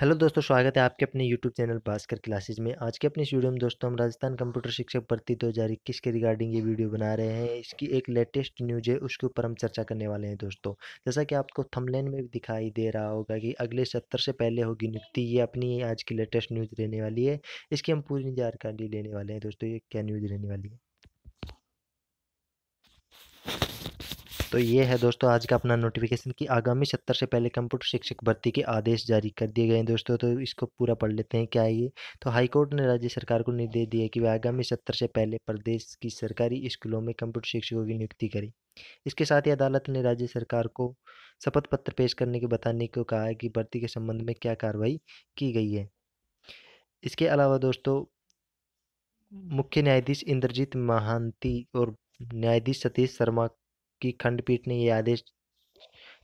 hello दोस्तों स्वागत है आपके अपने यूट्यूब चैनल भास्कर क्लासेज में आज के अपने स्टूडियो में दोस्तों हम राजस्थान कंप्यूटर शिक्षक भर्ती दो हज़ार इक्कीस के रिगार्डिंग ये वीडियो बना रहे हैं इसकी एक लेटेस्ट न्यूज है उसके ऊपर हम चर्चा करने वाले हैं दोस्तों जैसा कि आपको थमलेन में भी दिखाई दे रहा होगा कि अगले सत्तर से पहले होगी नियुक्ति ये अपनी आज की लेटेस्ट न्यूज़ रहने वाली है इसकी हम पूरी जानकारी लेने वाले हैं दोस्तों ये क्या न्यूज़ रहने वाली है तो ये है दोस्तों आज का अपना नोटिफिकेशन कि आगामी सत्तर से पहले कंप्यूटर शिक्षक भर्ती के आदेश जारी कर दिए गए हैं दोस्तों तो इसको पूरा पढ़ लेते हैं क्या ये तो हाईकोर्ट ने राज्य सरकार को निर्देश दिया कि वह आगामी सत्तर से पहले प्रदेश की सरकारी स्कूलों में कंप्यूटर शिक्षकों की नियुक्ति करे इसके साथ ही अदालत ने राज्य सरकार को शपथ पत्र पेश करने के बताने को कहा है कि भर्ती के संबंध में क्या कार्रवाई की गई है इसके अलावा दोस्तों मुख्य न्यायाधीश इंद्रजीत महांती और न्यायाधीश सतीश शर्मा की खंडपीठ ने यह आदेश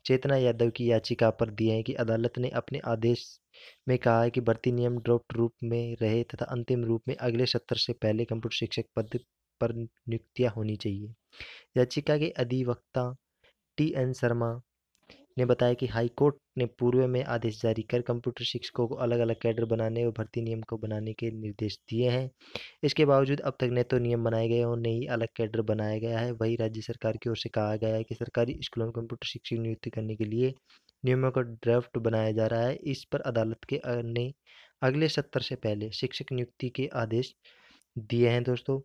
चेतना यादव की याचिका पर दिए हैं कि अदालत ने अपने आदेश में कहा है कि भर्ती नियम ड्रॉप्ट रूप में रहे तथा अंतिम रूप में अगले सत्र से पहले कंप्यूटर शिक्षक पद पर नियुक्तियाँ होनी चाहिए याचिका के अधिवक्ता टी एन शर्मा ने बताया कि हाईकोर्ट ने पूर्व में आदेश जारी कर कंप्यूटर शिक्षकों को अलग अलग कैडर बनाने और भर्ती नियम को बनाने के निर्देश दिए हैं इसके बावजूद अब तक न तो नियम बनाए गए और न ही अलग कैडर बनाया गया है वही राज्य सरकार की ओर से कहा गया है कि सरकारी स्कूलों में कंप्यूटर शिक्षक नियुक्त करने के लिए नियमों का ड्राफ्ट बनाया जा रहा है इस पर अदालत के ने अगले सत्र से पहले शिक्षक नियुक्ति के आदेश दिए हैं दोस्तों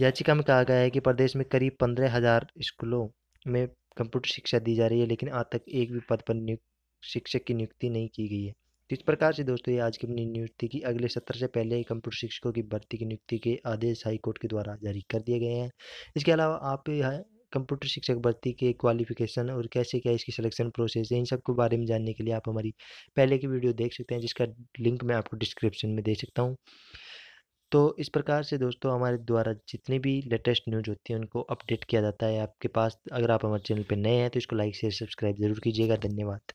याचिका में कहा गया है कि प्रदेश में करीब पंद्रह हज़ार स्कूलों में कंप्यूटर शिक्षा दी जा रही है लेकिन आज तक एक भी पद पर शिक्षक की नियुक्ति नहीं की गई है तो इस प्रकार से दोस्तों ये आज की अपनी नियुक्ति की अगले सत्र से पहले कंप्यूटर शिक्षकों की भर्ती की नियुक्ति के आदेश हाईकोर्ट के द्वारा जारी कर दिए गए हैं इसके अलावा आप कंप्यूटर शिक्षक भर्ती के क्वालिफिकेशन और कैसे क्या इसकी सिलेक्शन प्रोसेस है इन सब के बारे में जानने के लिए आप हमारी पहले की वीडियो देख सकते हैं जिसका लिंक मैं आपको डिस्क्रिप्शन में दे सकता हूँ तो इस प्रकार से दोस्तों हमारे द्वारा जितनी भी लेटेस्ट न्यूज़ होती है उनको अपडेट किया जाता है आपके पास अगर आप हमारे चैनल पर नए हैं तो इसको लाइक शेयर सब्सक्राइब ज़रूर कीजिएगा धन्यवाद